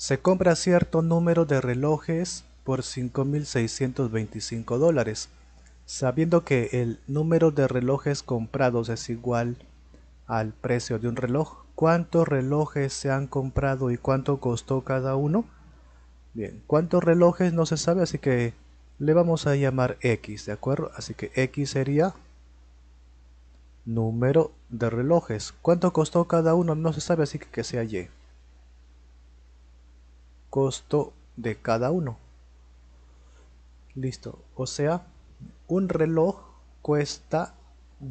Se compra cierto número de relojes por 5.625 dólares, sabiendo que el número de relojes comprados es igual al precio de un reloj. ¿Cuántos relojes se han comprado y cuánto costó cada uno? Bien, ¿cuántos relojes no se sabe? Así que le vamos a llamar X, ¿de acuerdo? Así que X sería número de relojes. ¿Cuánto costó cada uno? No se sabe, así que que sea Y costo de cada uno. Listo, o sea, un reloj cuesta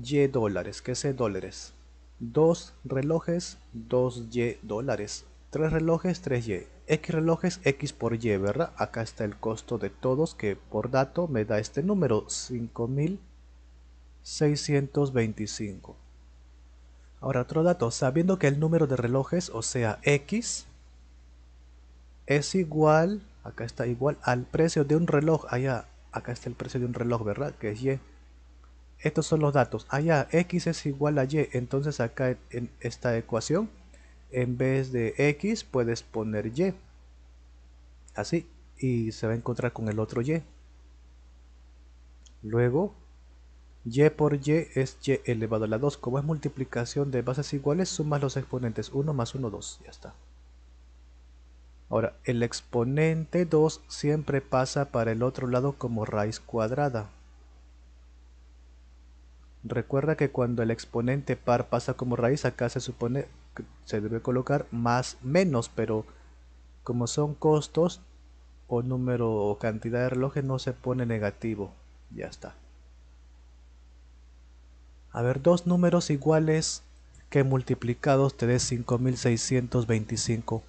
Y dólares, que es e dólares. Dos relojes, 2Y dólares. Tres relojes, 3Y. X relojes, X por Y, ¿verdad? Acá está el costo de todos que por dato me da este número, 5625. Ahora otro dato, sabiendo que el número de relojes, o sea X, es igual, acá está igual al precio de un reloj, allá, acá está el precio de un reloj, ¿verdad? Que es Y. Estos son los datos. Allá, X es igual a Y, entonces acá en esta ecuación, en vez de X puedes poner Y. Así, y se va a encontrar con el otro Y. Luego, y por y es y elevado a la 2. Como es multiplicación de bases iguales, sumas los exponentes. 1 más 1, 2. Ya está. Ahora, el exponente 2 siempre pasa para el otro lado como raíz cuadrada. Recuerda que cuando el exponente par pasa como raíz, acá se supone que se debe colocar más menos, pero como son costos o número o cantidad de relojes no se pone negativo. Ya está. A ver, dos números iguales que multiplicados te dé 5625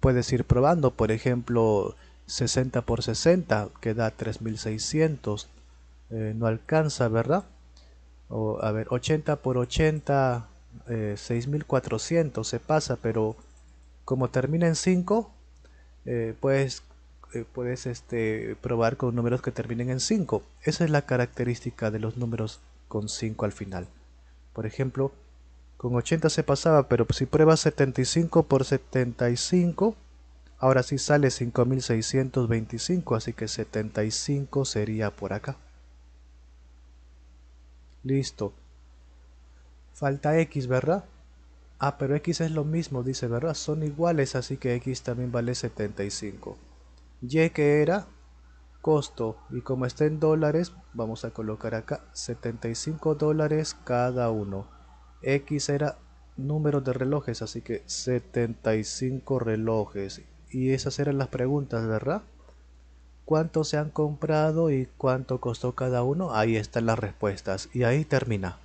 puedes ir probando, por ejemplo, 60 por 60 que da 3600, eh, no alcanza, ¿verdad? O, a ver, 80 por 80, 6400 eh, se pasa, pero como termina en 5, eh, puedes, puedes este, probar con números que terminen en 5. Esa es la característica de los números con 5 al final. Por ejemplo, con 80 se pasaba, pero si pruebas 75 por 75, ahora sí sale 5625, así que 75 sería por acá. Listo. Falta X, ¿verdad? Ah, pero X es lo mismo, dice, ¿verdad? Son iguales, así que X también vale 75. Y que era costo, y como está en dólares, vamos a colocar acá 75 dólares cada uno. X era número de relojes, así que 75 relojes. Y esas eran las preguntas, ¿verdad? ¿Cuánto se han comprado y cuánto costó cada uno? Ahí están las respuestas. Y ahí termina.